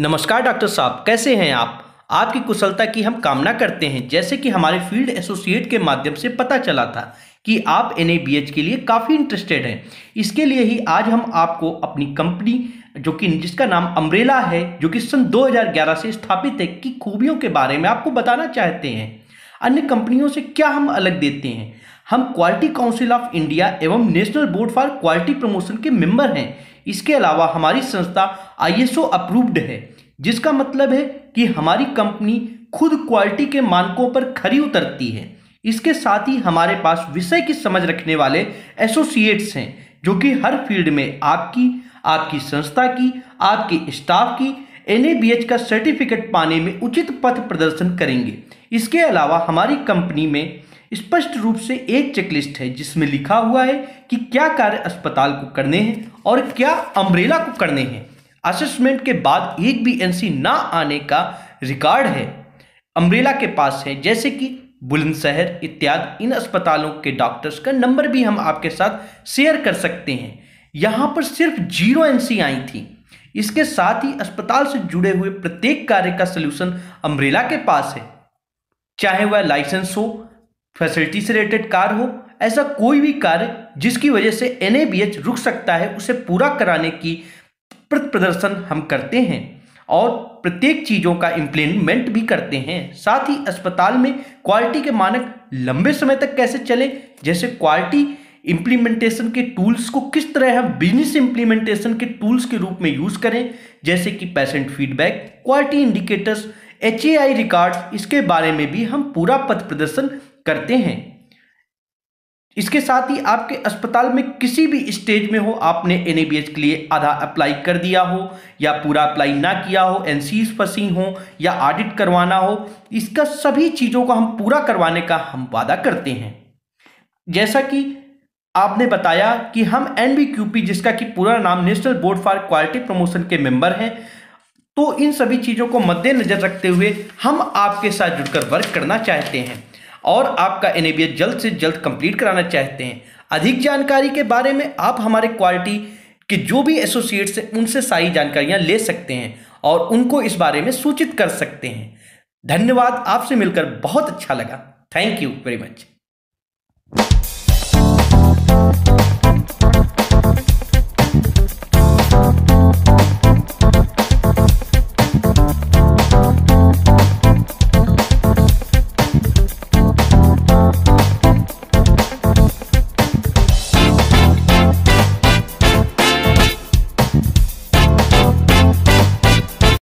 नमस्कार डॉक्टर साहब कैसे हैं आप आपकी कुशलता की हम कामना करते हैं जैसे कि हमारे फील्ड एसोसिएट के माध्यम से पता चला था कि आप एन के लिए काफ़ी इंटरेस्टेड हैं इसके लिए ही आज हम आपको अपनी कंपनी जो कि जिसका नाम अम्ब्रेला है जो कि सन 2011 से स्थापित है की खूबियों के बारे में आपको बताना चाहते हैं अन्य कंपनियों से क्या हम अलग देते हैं हम क्वालिटी काउंसिल ऑफ इंडिया एवं national board for quality promotion के मेंबर हैं इसके अलावा हमारी संस्था आईएसओ अप्रूव्ड है जिसका मतलब है कि हमारी कंपनी खुद क्वालिटी के मानकों पर खरी उतरती है इसके साथ ही हमारे पास विषय की समझ रखने वाले एसोसिएट्स हैं जो कि हर फील्ड में आपकी आपकी संस्था की आपके स्टाफ की एन का सर्टिफिकेट पाने में उचित पथ प्रदर्शन करेंगे इसके अलावा हमारी कंपनी में स्पष्ट रूप से एक चेकलिस्ट है जिसमें लिखा हुआ है कि क्या कार्य अस्पताल को करने हैं और क्या अम्ब्रेला को करने हैं असेसमेंट के बाद एक भी एनसी ना आने का रिकॉर्ड है अम्ब्रेला के पास है जैसे कि बुलंदशहर इत्यादि इन अस्पतालों के डॉक्टर्स का नंबर भी हम आपके साथ शेयर कर सकते हैं यहाँ पर सिर्फ जीरो एनसी आई थी इसके साथ ही अस्पताल से जुड़े हुए प्रत्येक कार्य का सलूशन अम्ब्रेला के पास है चाहे वह लाइसेंस हो फैसिलिटी से रिलेटेड कार हो ऐसा कोई भी कार्य जिसकी वजह से एन रुक सकता है उसे पूरा कराने की प्रदर्शन हम करते हैं और प्रत्येक चीज़ों का इम्प्लीमेंट भी करते हैं साथ ही अस्पताल में क्वालिटी के मानक लंबे समय तक कैसे चले जैसे क्वालिटी इम्प्लीमेंटेशन के टूल्स को किस तरह हम बिजनेस इम्प्लीमेंटेशन के टूल्स के रूप में यूज़ करें जैसे कि patient feedback quality indicators H A records इसके बारे में भी हम पूरा पथ प्रदर्शन करते हैं इसके साथ ही आपके अस्पताल में किसी भी स्टेज में हो आपने एन के लिए आधा अप्लाई कर दिया हो या पूरा अप्लाई ना किया हो एन फंसी हो या ऑडिट करवाना हो इसका सभी चीज़ों को हम पूरा करवाने का हम वादा करते हैं जैसा कि आपने बताया कि हम एन जिसका कि पूरा नाम national board for quality promotion के मेंबर हैं तो इन सभी चीज़ों को मद्देनजर रखते हुए हम आपके साथ जुड़कर वर्क करना चाहते हैं और आपका एन जल्द से जल्द कंप्लीट कराना चाहते हैं अधिक जानकारी के बारे में आप हमारे क्वालिटी के जो भी एसोसिएट्स हैं उनसे सारी जानकारियां ले सकते हैं और उनको इस बारे में सूचित कर सकते हैं धन्यवाद आपसे मिलकर बहुत अच्छा लगा थैंक यू वेरी मच